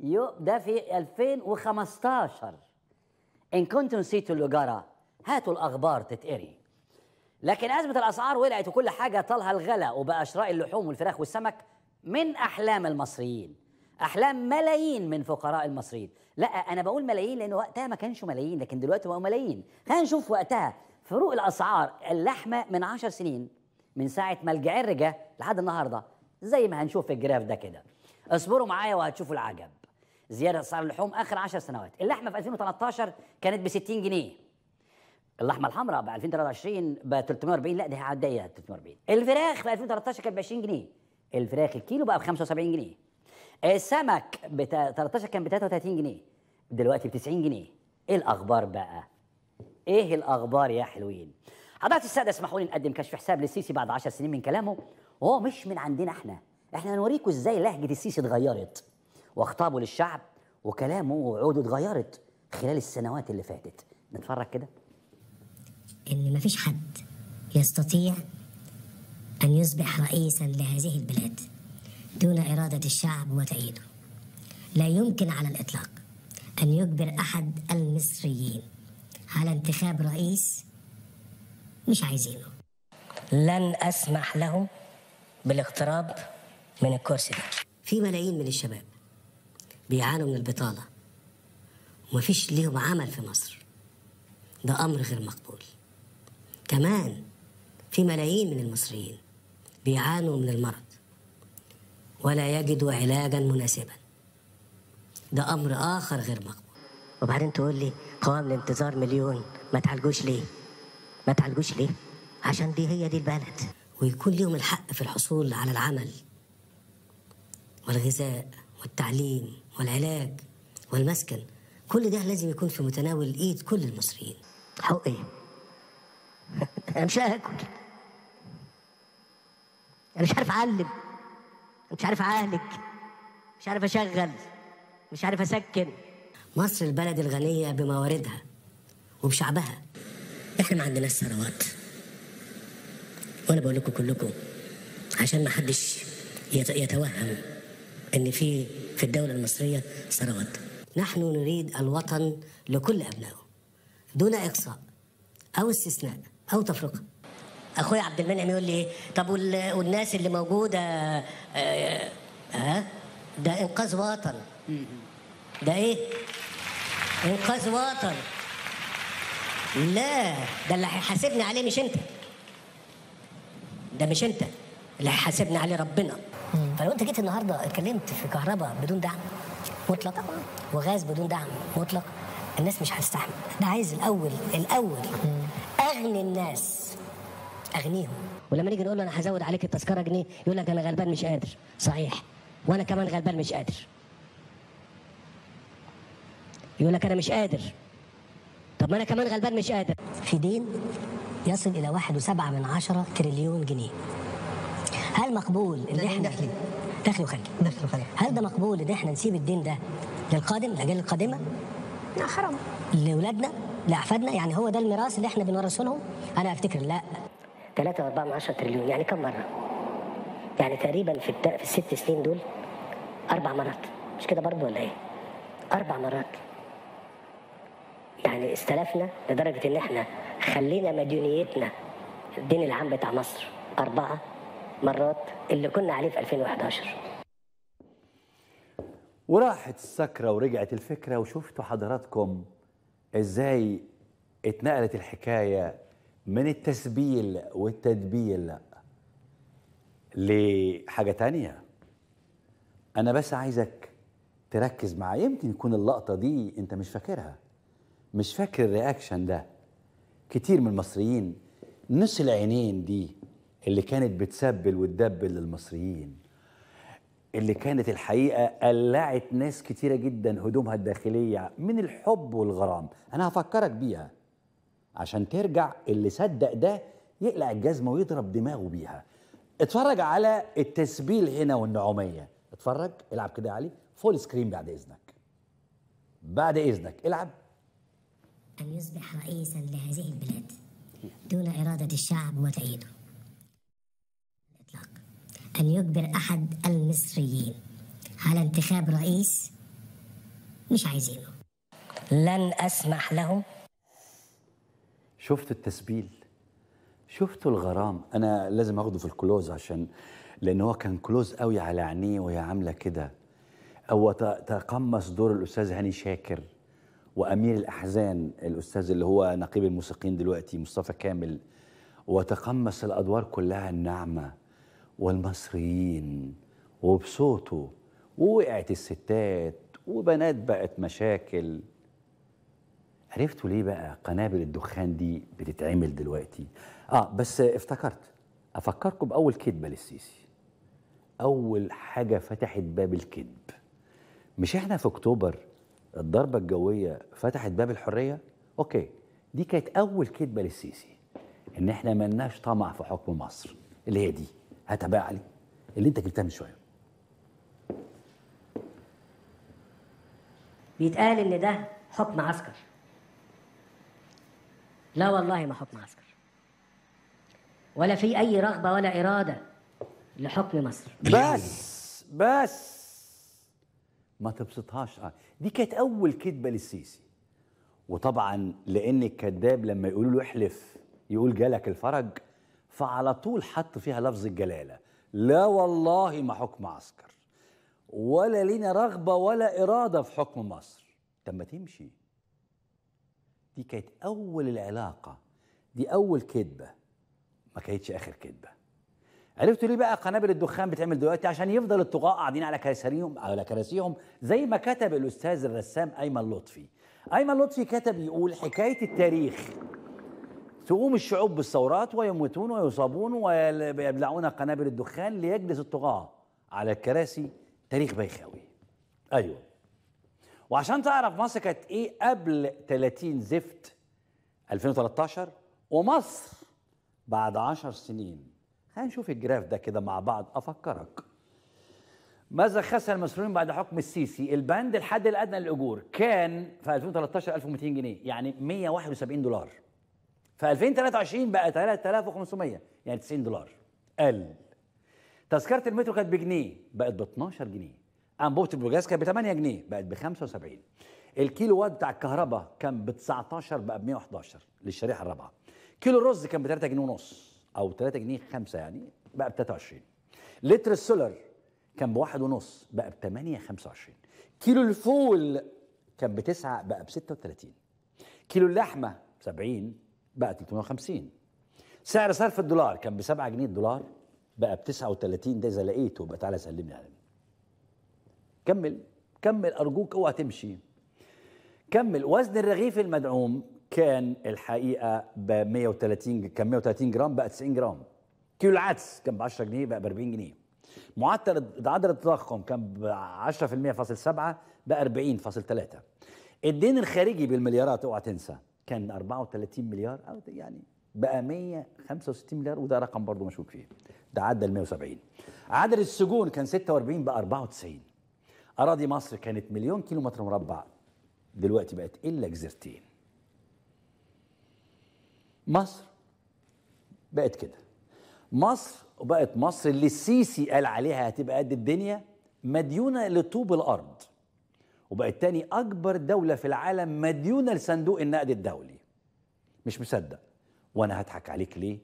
يو ده في 2015 إن كنتم نسيتوا اللي جرى هاتوا الأخبار تتقري لكن أزمة الأسعار ولعت وكل حاجة طالها الغلا وبقى شراء اللحوم والفراخ والسمك من أحلام المصريين أحلام ملايين من فقراء المصريين لا أنا بقول ملايين لأن وقتها ما كانش ملايين لكن دلوقتي بقوا ملايين خلينا نشوف وقتها فروق الأسعار اللحمة من عشر سنين من ساعة ما الجعير جه لحد النهاردة زي ما هنشوف في الجراف ده كده اصبروا معايا وهتشوفوا العجب زيادة أسعار اللحوم آخر 10 سنوات اللحمة في 2013 كانت ب 60 جنيه اللحمه الحمراء ب 2023 ب 340 لا دي هعديها 340 الفراخ في 2013 كانت ب 20 جنيه الفراخ الكيلو بقى ب 75 جنيه آه، السمك ب 13 كان ب 33 جنيه دلوقتي ب 90 جنيه ايه الاخبار بقى ايه الاخبار يا حلوين حضرات الساده اسمحوا لي نقدم كشف حساب للسيسي بعد 10 سنين من كلامه وهو مش من عندنا احنا احنا هنوريكم ازاي لهجه السيسي اتغيرت واخطابه للشعب وكلامه ووعوده اتغيرت خلال السنوات اللي فاتت نتفرج كده ان مفيش حد يستطيع ان يصبح رئيسا لهذه البلاد دون اراده الشعب وتأييده. لا يمكن على الاطلاق ان يجبر احد المصريين على انتخاب رئيس مش عايزينه. لن اسمح لهم بالاقتراب من الكرسي ده. في ملايين من الشباب بيعانوا من البطاله ومفيش ليهم عمل في مصر. ده امر غير مقبول. كمان في ملايين من المصريين بيعانوا من المرض ولا يجدوا علاجا مناسبا ده امر اخر غير مقبول وبعدين تقول لي قوام الانتظار مليون ما تعالجوش ليه ما تعالجوش ليه عشان دي هي دي البلد ويكون ليهم الحق في الحصول على العمل والغذاء والتعليم والعلاج والمسكن كل ده لازم يكون في متناول ايد كل المصريين حقوق ايه انا مش هاكل انا مش عارف اعلم مش عارف اعالج مش عارف اشغل مش عارف اسكن مصر البلد الغنيه بمواردها وبشعبها احنا ما عندناش ثروات وانا بقول لكم كلكم عشان ما حدش يتوهم ان في في الدوله المصريه ثروات نحن نريد الوطن لكل ابنائه دون اقصاء او استثناء أو تفرقة أخويا عبد المنعم يقول لي إيه طب والناس اللي موجودة ها آه آه ده إنقاذ وطن ده إيه؟ إنقاذ وطن لا ده اللي هيحاسبني عليه مش أنت ده مش أنت اللي هيحاسبني عليه ربنا فلو أنت جيت النهارده اتكلمت في كهرباء بدون دعم مطلق وغاز بدون دعم مطلق الناس مش هتستحمل انا عايز الاول الاول اغني الناس اغنيهم ولما نيجي نقول له انا هزود عليك التذكره جنيه يقول لك انا غلبان مش قادر صحيح وانا كمان غلبان مش قادر يقول لك انا مش قادر طب ما انا كمان غلبان مش قادر في دين يصل الى واحد وسبعة من عشرة تريليون جنيه هل مقبول ان احنا دخل دخل وخلي دخل وخلي هل ده مقبول ان احنا نسيب الدين ده للقادم الاجيال القادمه؟ لا حرام لاولادنا لأحفادنا يعني هو ده الميراث اللي احنا بنورثه لهم أنا أفتكر لا 3.4 تريليون يعني كم مرة؟ يعني تقريبا في الت... في الست سنين دول أربع مرات مش كده برضه ولا إيه؟ أربع مرات يعني استلفنا لدرجة إن احنا خلينا مديونيتنا الدين العام بتاع مصر أربعة مرات اللي كنا عليه في 2011 وراحت السكرة ورجعت الفكرة وشفتوا حضراتكم ازاي اتنقلت الحكايه من التسبيل والتدبيل لحاجه تانية انا بس عايزك تركز معايا يمكن يكون اللقطه دي انت مش فاكرها مش فاكر الرياكشن ده كتير من المصريين نص العينين دي اللي كانت بتسبل وتدبل للمصريين اللي كانت الحقيقه قلعت ناس كتيره جدا هدومها الداخليه من الحب والغرام انا هفكرك بيها عشان ترجع اللي صدق ده يقلع الجزمه ويضرب دماغه بيها اتفرج على التسبيل هنا والنعوميه اتفرج العب كده يا علي فول سكرين بعد اذنك بعد اذنك العب ان يصبح رئيسا لهذه البلاد دون اراده الشعب وتأييده أن يجبر أحد المصريين على انتخاب رئيس مش عايزينه لن أسمح لهم شفت التسبيل شفت الغرام أنا لازم أخده في الكلوز عشان لأن هو كان كلوز قوي على عينيه وهي عاملة كده هو تقمص دور الأستاذ هاني شاكر وأمير الأحزان الأستاذ اللي هو نقيب الموسيقيين دلوقتي مصطفى كامل وتقمص الأدوار كلها الناعمة والمصريين وبصوته ووقعت الستات وبنات بقت مشاكل عرفتوا ليه بقى قنابل الدخان دي بتتعمل دلوقتي اه بس افتكرت افكركم باول كذبه للسيسي اول حاجه فتحت باب الكذب مش احنا في اكتوبر الضربه الجويه فتحت باب الحريه اوكي دي كانت اول كذبه للسيسي ان احنا ملناش طمع في حكم مصر اللي هي دي هتباع لي اللي انت جبتها من شويه بيتقال ان ده حكم عسكر لا والله ما حكم عسكر ولا في اي رغبه ولا اراده لحكم مصر بس بس ما تبسطهاش آه. دي كانت اول كذبه للسيسي وطبعا لان الكذاب لما يقولوا له احلف يقول جالك الفرج فعلى طول حط فيها لفظ الجلاله لا والله ما حكم عسكر ولا لينا رغبه ولا اراده في حكم مصر طب ما تمشي دي كانت اول العلاقه دي اول كذبه ما كانتش اخر كذبه عرفتوا ليه بقى قنابل الدخان بتعمل دلوقتي عشان يفضل الطغاة قاعدين على كراسيهم على كراسيهم زي ما كتب الاستاذ الرسام ايمن لطفي ايمن لطفي كتب يقول حكايه التاريخ تقوم الشعوب بالثورات ويموتون ويصابون ويبلعون قنابل الدخان ليجلس الطغاة على الكراسي تاريخ بيخاوي أيوة وعشان تعرف مصر كانت إيه قبل 30 زفت 2013 ومصر بعد 10 سنين خلينا نشوف الجراف ده كده مع بعض أفكرك ماذا خسر المصريين بعد حكم السيسي البند الحد الادنى للاجور كان في 2013 1200 جنيه يعني 171 دولار في 2023 بقى 3500 يعني 90 دولار قل تذكره المترو كانت بجنيه بقت ب 12 جنيه انبوبه البوجاز كانت ب 8 جنيه بقت ب 75 الكيلو وات بتاع الكهرباء كان ب 19 بقى ب 111 للشريحه الرابعه كيلو الرز كان ب 3 جنيه ونص او 3 جنيه 5 يعني بقى ب 23 لتر السولر كان 1 ونص بقى ب 8 25 كيلو الفول كان ب 9 بقى ب 36 كيلو اللحمه 70 بقى 350 سعر صرف الدولار كان ب 7 جنيه الدولار بقى ب 39 ده اذا لقيته بقى تعالى سلمني عليه كمل كمل ارجوك اوعى تمشي كمل وزن الرغيف المدعوم كان الحقيقه ب 130 كان 130 جرام بقى 90 جرام كيلو العدس كان ب 10 جنيه بقى ب 40 جنيه معدل عدد التضخم كان ب 10% فاصل 7 بقى 40 فاصل 3 الدين الخارجي بالمليارات اوعى تنسى كان 34 مليار أو يعني بقى 165 مليار وده رقم برضه مشكوك فيه ده عدى ال 170 عدد السجون كان 46 بقى 94 أراضي مصر كانت مليون كيلو متر مربع دلوقتي بقت إلا جزيرتين مصر بقت كده مصر وبقت مصر اللي السيسي قال عليها هتبقى قد الدنيا مديونة لطوب الأرض وبقت تاني أكبر دولة في العالم مديونة لصندوق النقد الدولي مش مصدق وأنا هضحك عليك ليه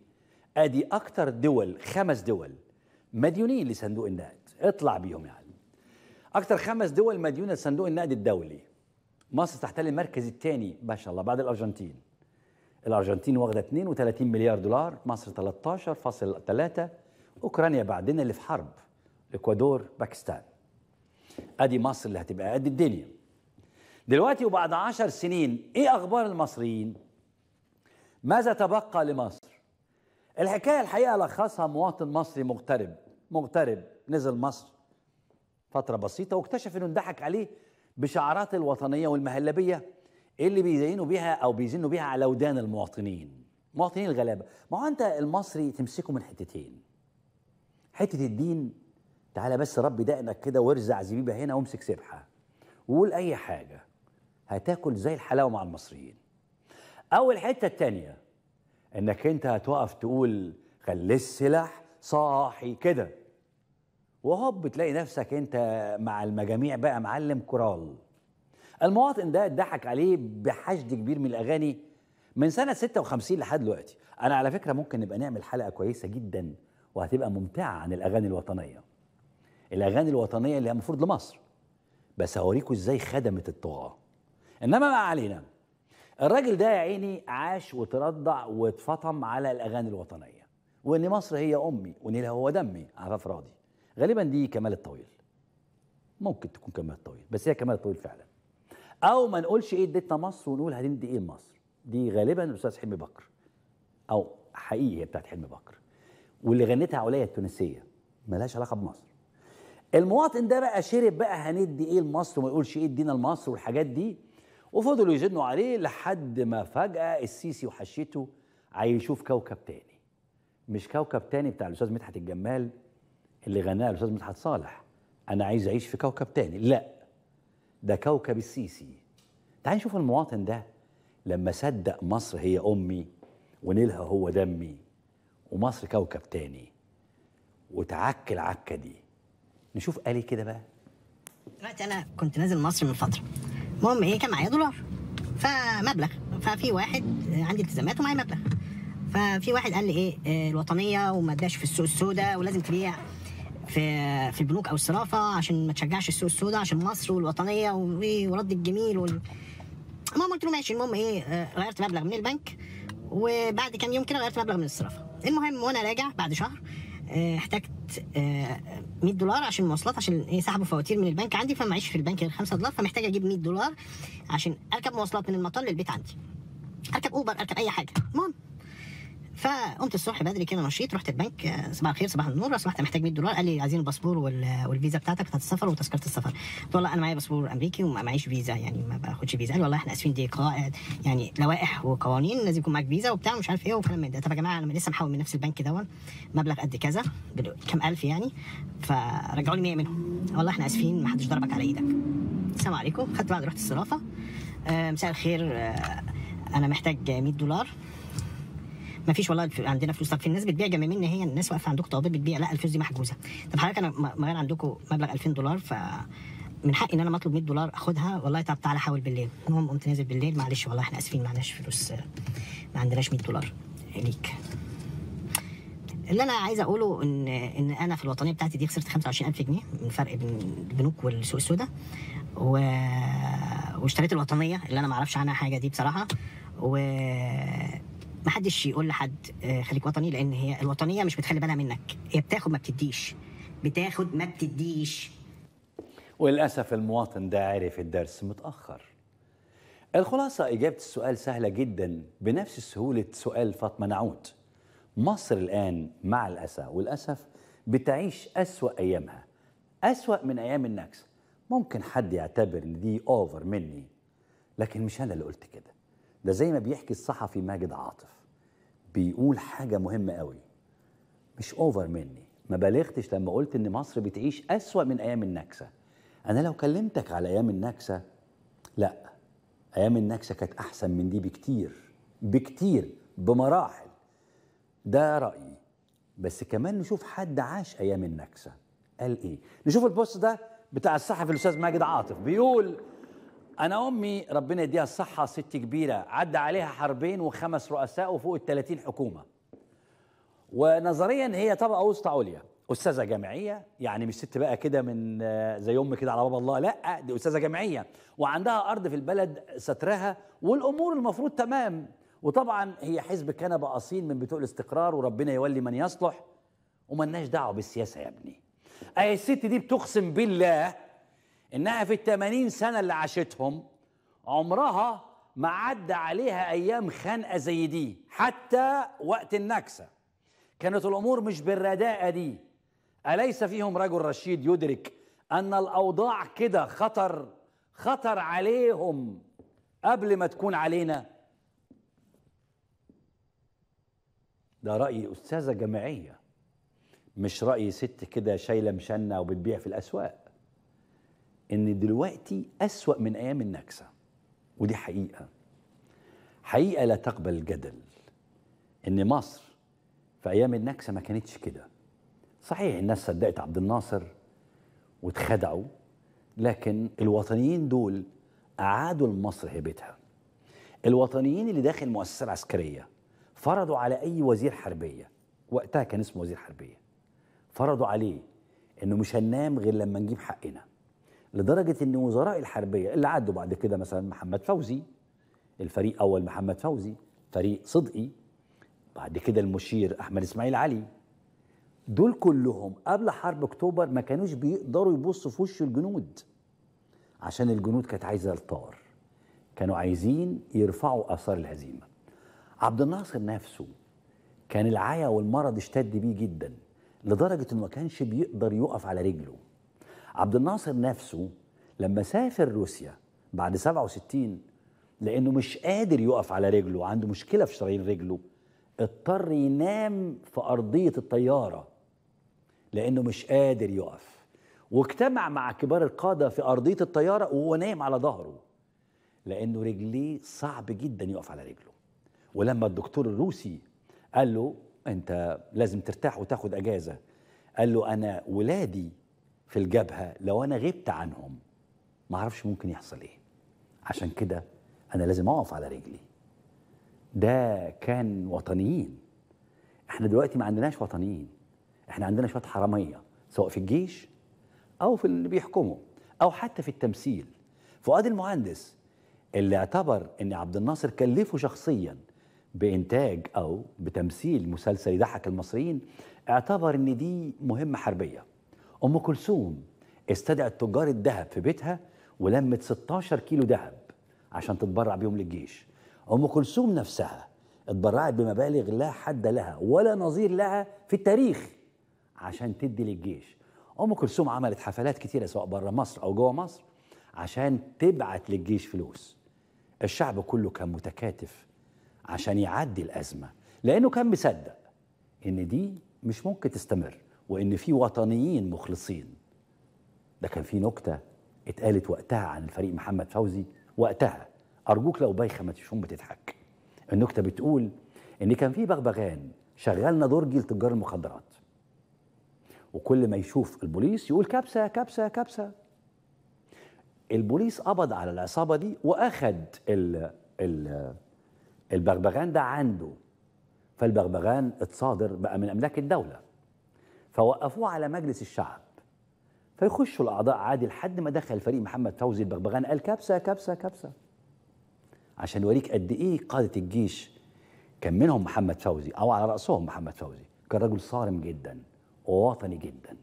أدي أكتر دول خمس دول مديونين لصندوق النقد اطلع بيهم يا يعني. أكتر خمس دول مديونة لصندوق النقد الدولي مصر تحتل المركز الثاني ما شاء الله بعد الأرجنتين الأرجنتين واخدة 32 مليار دولار مصر 13.3 أوكرانيا بعدنا اللي في حرب الإكوادور باكستان ادي مصر اللي هتبقى قد الدنيا دلوقتي وبعد عشر سنين ايه اخبار المصريين ماذا تبقى لمصر الحكايه الحقيقه لخصها مواطن مصري مغترب مغترب نزل مصر فتره بسيطه واكتشف انه انضحك عليه بشعارات الوطنيه والمهلبيه اللي بيزينوا بيها او بيزينوا بيها على ودان المواطنين مواطنين الغلابه ما هو انت المصري تمسكه من حتتين حته الدين تعالى بس رب دقنك كده وارزع زبيبه هنا وامسك سبحه وقول اي حاجه هتاكل زي الحلاوه مع المصريين او الحته التانيه انك انت هتوقف تقول خلي السلاح صاحي كده وهوب تلاقي نفسك انت مع المجاميع بقى معلم كورال المواطن ده اتضحك عليه بحشد كبير من الاغاني من سنه 56 لحد دلوقتي انا على فكره ممكن نبقى نعمل حلقه كويسه جدا وهتبقى ممتعه عن الاغاني الوطنيه الاغاني الوطنيه اللي هي المفروض لمصر بس هوريكم ازاي خدمت الطغاه انما ما علينا الراجل ده يا عيني عاش وترضع واتفطم على الاغاني الوطنيه وان مصر هي امي ونيلها هو دمي على افرادي غالبا دي كمال الطويل ممكن تكون كمال الطويل بس هي كمال الطويل فعلا او ما نقولش ايه اديتنا مصر ونقول هندي ايه لمصر دي غالبا الاستاذ حلمي بكر او حقيقي هي بتاعت حلمي بكر واللي غنتها عليا التونسيه ملهاش علاقه بمصر المواطن ده بقى شرب بقى هندي ايه لمصر وما يقولش ايه ادينا لمصر والحاجات دي وفضلوا يزنوا عليه لحد ما فجأة السيسي وحشيته هيشوف كوكب تاني مش كوكب تاني بتاع الأستاذ مدحت الجمال اللي غناه الأستاذ مدحت صالح أنا عايز أعيش في كوكب تاني لا ده كوكب السيسي تعال نشوف المواطن ده لما صدق مصر هي أمي ونيلها هو دمي ومصر كوكب تاني وتعك العكة دي نشوف قال ايه كده بقى دلوقتي انا كنت نازل مصر من فتره المهم ايه كان معايا دولار فمبلغ ففي واحد آه، عندي التزامات ومعايا مبلغ ففي واحد قال لي ايه آه، الوطنيه وما تبيعش في السوق السوداء ولازم تبيع في في البنوك او الصرافه عشان ما تشجعش السوق السوداء عشان مصر والوطنيه ورد الجميل وال... المهم قلت له ماشي المهم ايه آه، غيرت مبلغ من البنك وبعد كام يوم كده غيرت مبلغ من الصرافه المهم وانا راجع بعد شهر آه، احتجت 100 آه، دولار عشان مواصلات عشان ايه سحبوا فواتير من البنك عندي فمعيش في البنك غير 5 دولار فمحتاج اجيب 100 دولار عشان اركب مواصلات من المطار للبيت عندي اركب اوبر اركب اي حاجه المهم فقمت الصبح بدري كده مشيت رحت البنك آه، صباح الخير صباح النور سمحت محتاج 100 دولار قال لي عايزين الباسبور والفيزا بتاعتك بتاعت السفر وتذكره السفر قلت له لا انا معايا باسبور امريكي وما معيش فيزا يعني ما باخدش فيزا قال والله احنا اسفين دي قائد يعني لوائح وقوانين لازم يكون معاك فيزا وبتاع ومش عارف ايه وكلام من ده طب يا جماعه انا لسه محول من نفس البنك دون مبلغ قد كذا كام الف يعني فرجعوا لي 100 منهم والله احنا اسفين ما حدش ضربك على ايدك السلام عليكم خدت بعد رحت الصرافه آه، مساء الخير آه، انا محتاج 100 دولار ما فيش والله عندنا فلوس طب في الناس بتبيع جمامين هي الناس واقفه عندكم طوابير بتبيع لا الفلوس دي محجوزه طب حضرتك انا مغير عندكم مبلغ 2000 دولار ف من حقي ان انا مطلوب 100 دولار اخدها والله طب تعالى حاول بالليل المهم قمت نازل بالليل معلش والله احنا اسفين معناش فلوس ما عندناش 100 دولار ليك اللي انا عايز اقوله ان ان انا في الوطنيه بتاعتي دي خسرت 25000 جنيه من فرق بين البنوك والسوق السوداء و... واشتريت الوطنيه اللي انا ما اعرفش عنها حاجه دي بصراحه و ما حدش يقول لحد آه، خليك وطني لان هي الوطنيه مش بتخلي بالها منك هي بتاخد ما بتديش بتاخد ما بتديش وللاسف المواطن ده عرف الدرس متاخر الخلاصه اجابه السؤال سهله جدا بنفس سهوله سؤال فاطمه نعود مصر الان مع الاسى والاسف بتعيش اسوا ايامها اسوا من ايام النكسه ممكن حد يعتبر ان دي اوفر مني لكن مش انا اللي قلت كده ده زي ما بيحكي الصحفي ماجد عاطف بيقول حاجة مهمة قوي مش اوفر مني ما بلغتش لما قلت ان مصر بتعيش أسوأ من أيام النكسة أنا لو كلمتك على أيام النكسة لا أيام النكسة كانت أحسن من دي بكتير بكتير بمراحل ده رأيي بس كمان نشوف حد عاش أيام النكسة قال إيه نشوف البوست ده بتاع الصحفي الأستاذ ماجد عاطف بيقول انا امي ربنا يديها الصحه ست كبيره عدى عليها حربين وخمس رؤساء وفوق ال 30 حكومه ونظريا هي طبقه وسطى عليا استاذه جامعيه يعني مش ست بقى كده من آه، زي ام كده على باب الله لا دي استاذه جامعيه وعندها ارض في البلد سترها والامور المفروض تمام وطبعا هي حزب كنبه اصيل من بتوع الاستقرار وربنا يولي من يصلح وملناش دعوه بالسياسه يا ابني اي الست دي بتقسم بالله انها في ال 80 سنه اللي عاشتهم عمرها ما عدى عليها ايام خانقه زي دي حتى وقت النكسه كانت الامور مش بالرداءه دي اليس فيهم رجل رشيد يدرك ان الاوضاع كده خطر خطر عليهم قبل ما تكون علينا ده راي استاذه جامعيه مش راي ست كده شايله مشنه وبتبيع في الاسواق ان دلوقتي اسوا من ايام النكسه ودي حقيقه حقيقه لا تقبل الجدل ان مصر في ايام النكسه ما كانتش كده صحيح الناس صدقت عبد الناصر واتخدعوا لكن الوطنيين دول اعادوا لمصر هيبتها الوطنيين اللي داخل مؤسسه عسكريه فرضوا على اي وزير حربيه وقتها كان اسمه وزير حربيه فرضوا عليه انه مش هننام غير لما نجيب حقنا لدرجه ان وزراء الحربيه اللي عدوا بعد كده مثلا محمد فوزي الفريق اول محمد فوزي فريق صدقي بعد كده المشير احمد اسماعيل علي دول كلهم قبل حرب اكتوبر ما كانوش بيقدروا يبصوا في وش الجنود عشان الجنود كانت عايزه الطار كانوا عايزين يرفعوا اثار الهزيمه عبد الناصر نفسه كان العيا والمرض اشتد بيه جدا لدرجه انه ما كانش بيقدر يقف على رجله عبد الناصر نفسه لما سافر روسيا بعد 67 لانه مش قادر يقف على رجله عنده مشكله في شرايين رجله اضطر ينام في ارضيه الطياره لانه مش قادر يقف واجتمع مع كبار القاده في ارضيه الطياره وهو نايم على ظهره لانه رجليه صعب جدا يقف على رجله ولما الدكتور الروسي قال له انت لازم ترتاح وتاخد اجازه قال له انا ولادي في الجبهة لو أنا غبت عنهم ما أعرفش ممكن يحصل إيه عشان كده أنا لازم أقف على رجلي ده كان وطنيين احنا دلوقتي ما عندناش وطنيين احنا عندنا شويه حراميه سواء في الجيش او في اللي بيحكموا او حتى في التمثيل فؤاد المهندس اللي اعتبر ان عبد الناصر كلفه شخصيا بانتاج او بتمثيل مسلسل يضحك المصريين اعتبر ان دي مهمه حربيه أم كلثوم استدعت تجار الذهب في بيتها ولمت 16 كيلو ذهب عشان تتبرع بيهم للجيش أم كلثوم نفسها اتبرعت بمبالغ لا حد لها ولا نظير لها في التاريخ عشان تدي للجيش أم كلثوم عملت حفلات كتيرة سواء بره مصر أو جوه مصر عشان تبعت للجيش فلوس الشعب كله كان متكاتف عشان يعدي الأزمة لأنه كان مصدق إن دي مش ممكن تستمر وان في وطنيين مخلصين ده كان في نكته اتقالت وقتها عن الفريق محمد فوزي وقتها ارجوك لو بايخه ما تشوفهم بتضحك النكته بتقول ان كان في بغبغان شغلنا درجي لتجار المخدرات وكل ما يشوف البوليس يقول كبسه كبسه كبسه البوليس قبض على العصابه دي واخد ال ال البغبغان ده عنده فالبغبغان اتصادر بقى من املاك الدوله فوقفوه على مجلس الشعب فيخشوا الاعضاء عادي لحد ما دخل فريق محمد فوزي البغبغان قال كبسه كبسه كبسه عشان يوريك قد ايه قاده الجيش كان منهم محمد فوزي او على راسهم محمد فوزي كان رجل صارم جدا ووطني جدا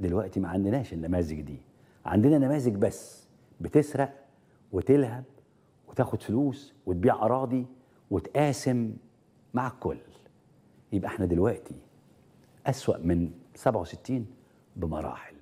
دلوقتي ما عندناش النماذج دي عندنا نماذج بس بتسرق وتلهب وتاخد فلوس وتبيع اراضي وتقاسم مع الكل يبقى احنا دلوقتي أسوأ من 67 بمراحل